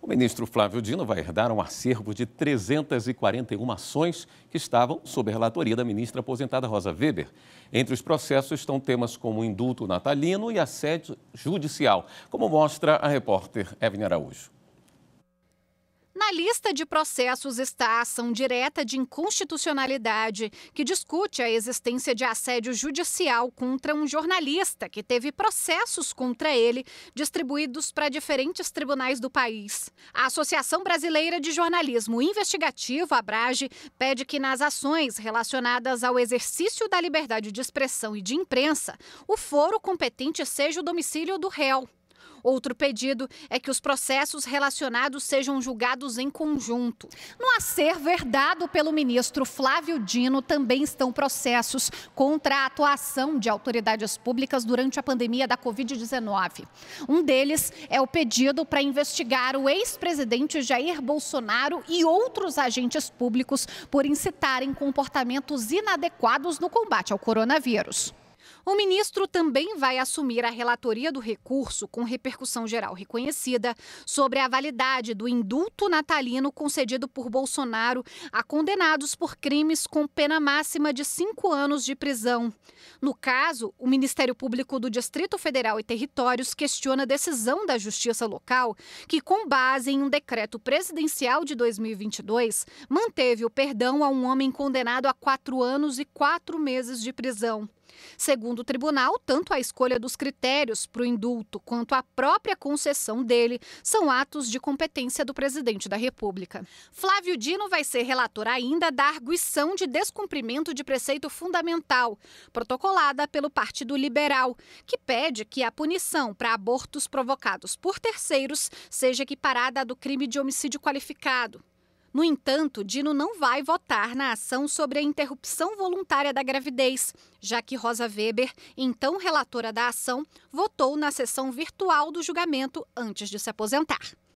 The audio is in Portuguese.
O ministro Flávio Dino vai herdar um acervo de 341 ações que estavam sob a relatoria da ministra aposentada Rosa Weber. Entre os processos estão temas como indulto natalino e assédio judicial, como mostra a repórter Evelyn Araújo. Na lista de processos está a ação direta de inconstitucionalidade, que discute a existência de assédio judicial contra um jornalista que teve processos contra ele distribuídos para diferentes tribunais do país. A Associação Brasileira de Jornalismo Investigativo, Abrage, pede que nas ações relacionadas ao exercício da liberdade de expressão e de imprensa, o foro competente seja o domicílio do réu. Outro pedido é que os processos relacionados sejam julgados em conjunto. No acervo herdado pelo ministro Flávio Dino também estão processos contra a atuação de autoridades públicas durante a pandemia da Covid-19. Um deles é o pedido para investigar o ex-presidente Jair Bolsonaro e outros agentes públicos por incitarem comportamentos inadequados no combate ao coronavírus. O ministro também vai assumir a relatoria do recurso com repercussão geral reconhecida sobre a validade do indulto natalino concedido por Bolsonaro a condenados por crimes com pena máxima de cinco anos de prisão. No caso, o Ministério Público do Distrito Federal e Territórios questiona a decisão da Justiça Local, que, com base em um decreto presidencial de 2022, manteve o perdão a um homem condenado a quatro anos e quatro meses de prisão. Segundo o tribunal, tanto a escolha dos critérios para o indulto quanto a própria concessão dele são atos de competência do presidente da República. Flávio Dino vai ser relator ainda da arguição de descumprimento de preceito fundamental, protocolada pelo Partido Liberal, que pede que a punição para abortos provocados por terceiros seja equiparada à do crime de homicídio qualificado. No entanto, Dino não vai votar na ação sobre a interrupção voluntária da gravidez, já que Rosa Weber, então relatora da ação, votou na sessão virtual do julgamento antes de se aposentar.